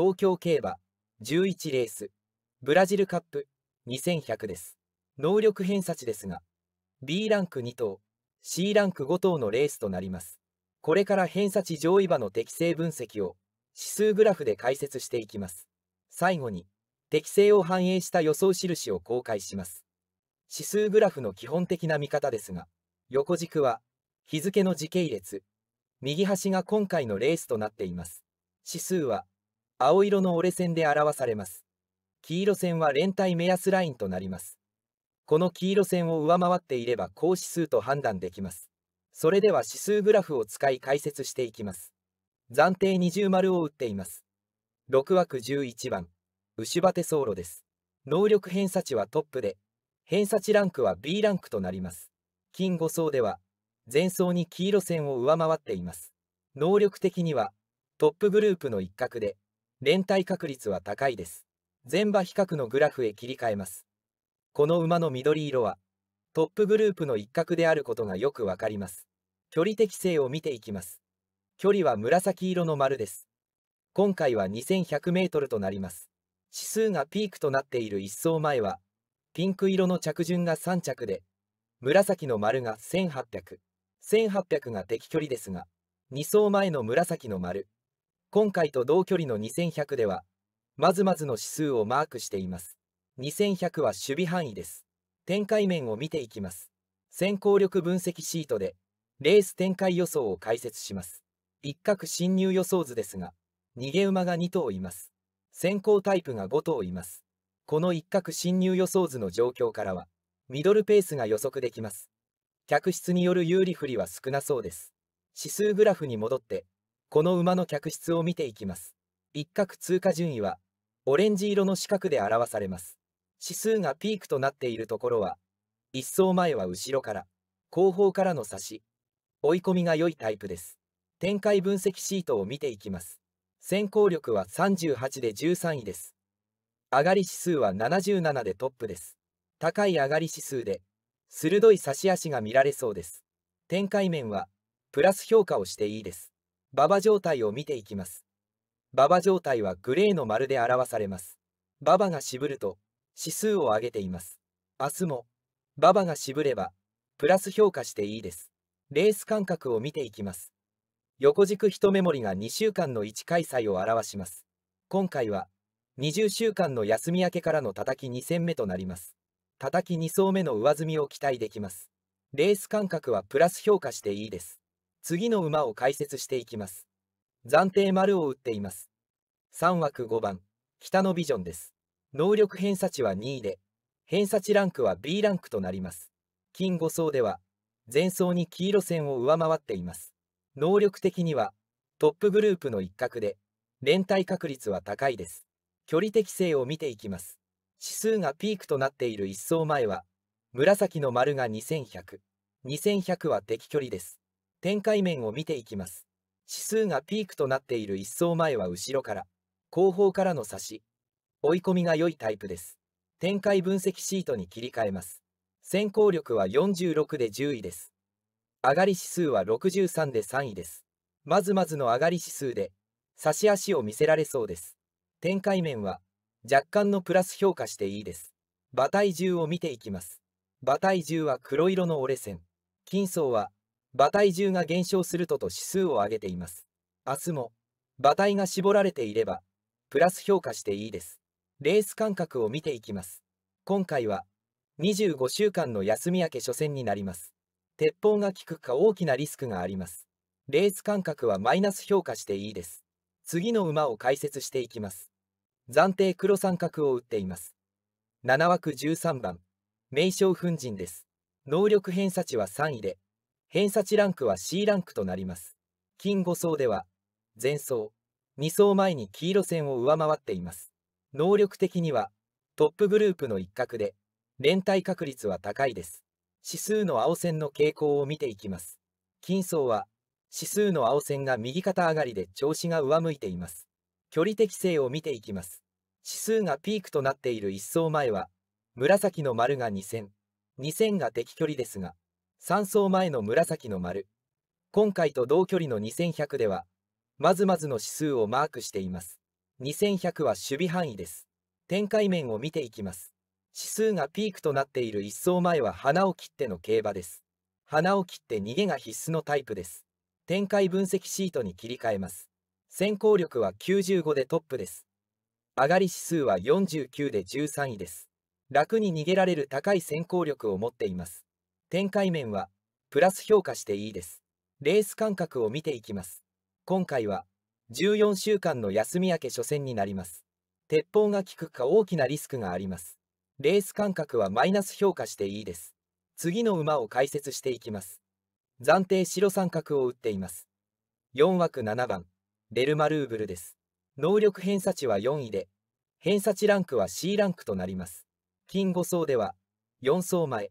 東京競馬11レースブラジルカップ2100です能力偏差値ですが B ランク2頭 C ランク5頭のレースとなりますこれから偏差値上位馬の適正分析を指数グラフで解説していきます最後に適正を反映した予想印を公開します指数グラフの基本的な見方ですが横軸は日付の時系列右端が今回のレースとなっています指数は青色の折れ線で表されます。黄色線は連帯目安ラインとなります。この黄色線を上回っていれば高指数と判断できます。それでは指数グラフを使い解説していきます。暫定二重丸を打っています。6枠11番、牛バテ走路です。能力偏差値はトップで、偏差値ランクは B ランクとなります。金5層では、前層に黄色線を上回っています。能力的には、トップグループの一角で、連帯確率は高いです。前場比較のグラフへ切り替えます。この馬の緑色は、トップグループの一角であることがよくわかります。距離適性を見ていきます。距離は紫色の丸です。今回は2100メートルとなります。指数がピークとなっている1走前は、ピンク色の着順が3着で、紫の丸が1800、1800が適距離ですが、2走前の紫の丸、今回と同距離の2100では、まずまずの指数をマークしています。2100は守備範囲です。展開面を見ていきます。先行力分析シートで、レース展開予想を解説します。一角進入予想図ですが、逃げ馬が2頭います。先行タイプが5頭います。この一角進入予想図の状況からは、ミドルペースが予測できます。客室による有利不利は少なそうです。指数グラフに戻って、この馬の客室を見ていきます。一角通過順位は、オレンジ色の四角で表されます。指数がピークとなっているところは、一走前は後ろから、後方からの差し、追い込みが良いタイプです。展開分析シートを見ていきます。先行力は38で13位です。上がり指数は77でトップです。高い上がり指数で、鋭い差し足が見られそうです。展開面は、プラス評価をしていいです。馬場状態を見ていきます。馬場状態はグレーの丸で表されます。馬場が渋ると指数を上げています。明日も馬場が渋ればプラス評価していいです。レース間隔を見ていきます。横軸一目盛りが2週間の1開催を表します。今回は20週間の休み明けからの叩き2戦目となります。叩き2層目の上積みを期待できます。レース間隔はプラス評価していいです。次の馬を解説していきます。暫定丸を打っています。3枠5番、北のビジョンです。能力偏差値は2位で、偏差値ランクは B ランクとなります。金5層では、前走に黄色線を上回っています。能力的には、トップグループの一角で、連帯確率は高いです。距離適性を見ていきます。指数がピークとなっている1走前は、紫の丸が2100、2100は適距離です。展開面を見ていきます。指数がピークとなっている1層前は後ろから、後方からの差し、追い込みが良いタイプです。展開分析シートに切り替えます。先行力は46で10位です。上がり指数は63で3位です。まずまずの上がり指数で、差し足を見せられそうです。展開面は、若干のプラス評価していいです。馬体重を見ていきます。馬体重は黒色の折れ線。金層は、馬体重が減少するとと指数を上げています。明日も、馬体が絞られていれば、プラス評価していいです。レース間隔を見ていきます。今回は、25週間の休み明け初戦になります。鉄砲が効くか大きなリスクがあります。レース間隔はマイナス評価していいです。次の馬を解説していきます。暫定黒三角を打っています。7枠13番、名称粉塵です。能力偏差値は3位で、偏差値ランクは C ランクとなります。金5層では、前層、2層前に黄色線を上回っています。能力的には、トップグループの一角で、連帯確率は高いです。指数の青線の傾向を見ていきます。金層は、指数の青線が右肩上がりで調子が上向いています。距離適性を見ていきます。指数がピークとなっている1層前は、紫の丸が2000、2000が適距離ですが、3走前の紫の丸今回と同距離の2100ではまずまずの指数をマークしています2100は守備範囲です展開面を見ていきます指数がピークとなっている1層前は花を切っての競馬です花を切って逃げが必須のタイプです展開分析シートに切り替えます先行力は95でトップです上がり指数は49で13位です楽に逃げられる高い先行力を持っています展開面はプラス評価していいです。レース間隔を見ていきます。今回は14週間の休み明け初戦になります。鉄砲が効くか大きなリスクがあります。レース間隔はマイナス評価していいです。次の馬を解説していきます。暫定白三角を打っています。4枠7番、デルマルーブルです。能力偏差値は4位で、偏差値ランクは C ランクとなります。金5層では、4層前、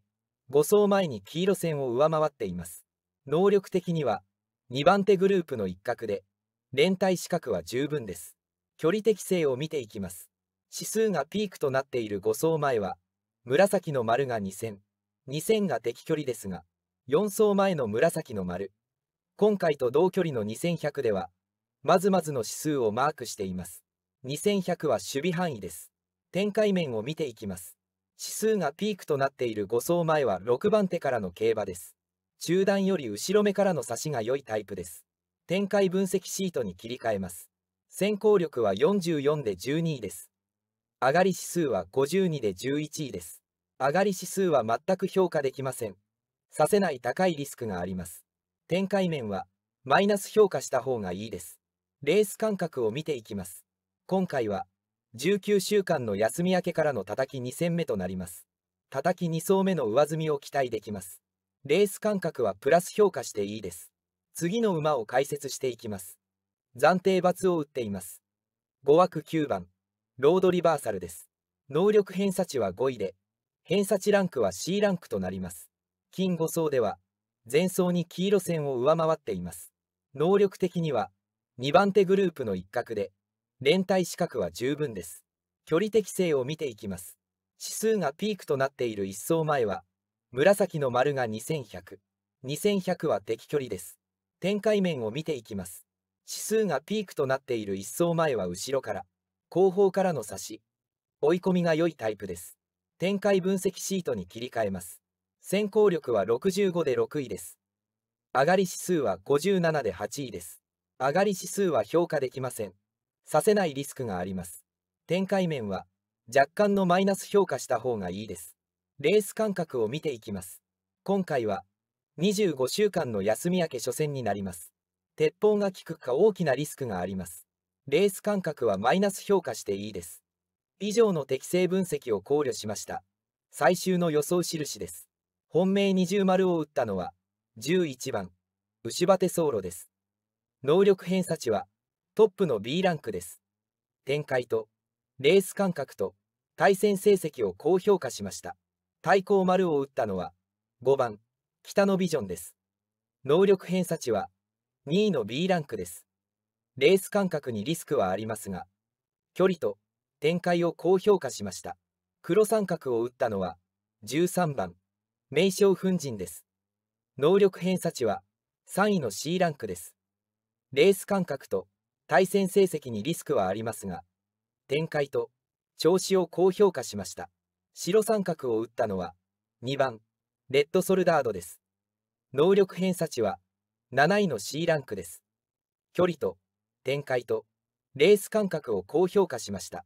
5走前に黄色線を上回っています。能力的には2番手グループの一角で、連帯資格は十分です。距離適性を見ていきます。指数がピークとなっている5走前は、紫の丸が2000、2000が敵距離ですが、4走前の紫の丸、今回と同距離の2100では、まずまずの指数をマークしています。2100は守備範囲です。展開面を見ていきます。数がピークとなっている5走前は6番手からの競馬です。中段より後ろ目からの差しが良いタイプです。展開分析シートに切り替えます。先行力は44で12位です。上がり指数は52で11位です。上がり指数は全く評価できません。させない高いリスクがあります。展開面はマイナス評価した方がいいです。レース間隔を見ていきます。今回は19週間の休み明けからの叩き2戦目となります。叩き2層目の上積みを期待できます。レース間隔はプラス評価していいです。次の馬を解説していきます。暫定罰を打っています。5枠9番、ロードリバーサルです。能力偏差値は5位で、偏差値ランクは C ランクとなります。金5層では、前走に黄色線を上回っています。能力的には、2番手グループの一角で、連帯資格は十分です。距離適性を見ていきます。指数がピークとなっている1層前は、紫の丸が2100、2100は敵距離です。展開面を見ていきます。指数がピークとなっている1層前は後ろから、後方からの差し、追い込みが良いタイプです。展開分析シートに切り替えます。先行力は65で6位です。上がり指数は57で8位です。上がり指数は評価できません。させないリスクがあります。展開面は若干のマイナス評価した方がいいです。レース間隔を見ていきます。今回は25週間の休み明け初戦になります。鉄砲が効くか大きなリスクがあります。レース間隔はマイナス評価していいです。以上の適正分析を考慮しました。最終の予想印です。本命二重丸を打ったのは11番牛バテ走路です。能力偏差値はトップの B ランクです。展開と、レース間隔と、対戦成績を高評価しました。対抗丸を打ったのは、5番、北のビジョンです。能力偏差値は、2位の B ランクです。レース間隔にリスクはありますが、距離と展開を高評価しました。黒三角を打ったのは、13番、名称粉塵です。能力偏差値は、3位の C ランクです。レース間隔と対戦成績にリスクはありますが、展開と調子を高評価しました。白三角を打ったのは、2番、レッドソルダードです。能力偏差値は、7位の C ランクです。距離と、展開と、レース間隔を高評価しました。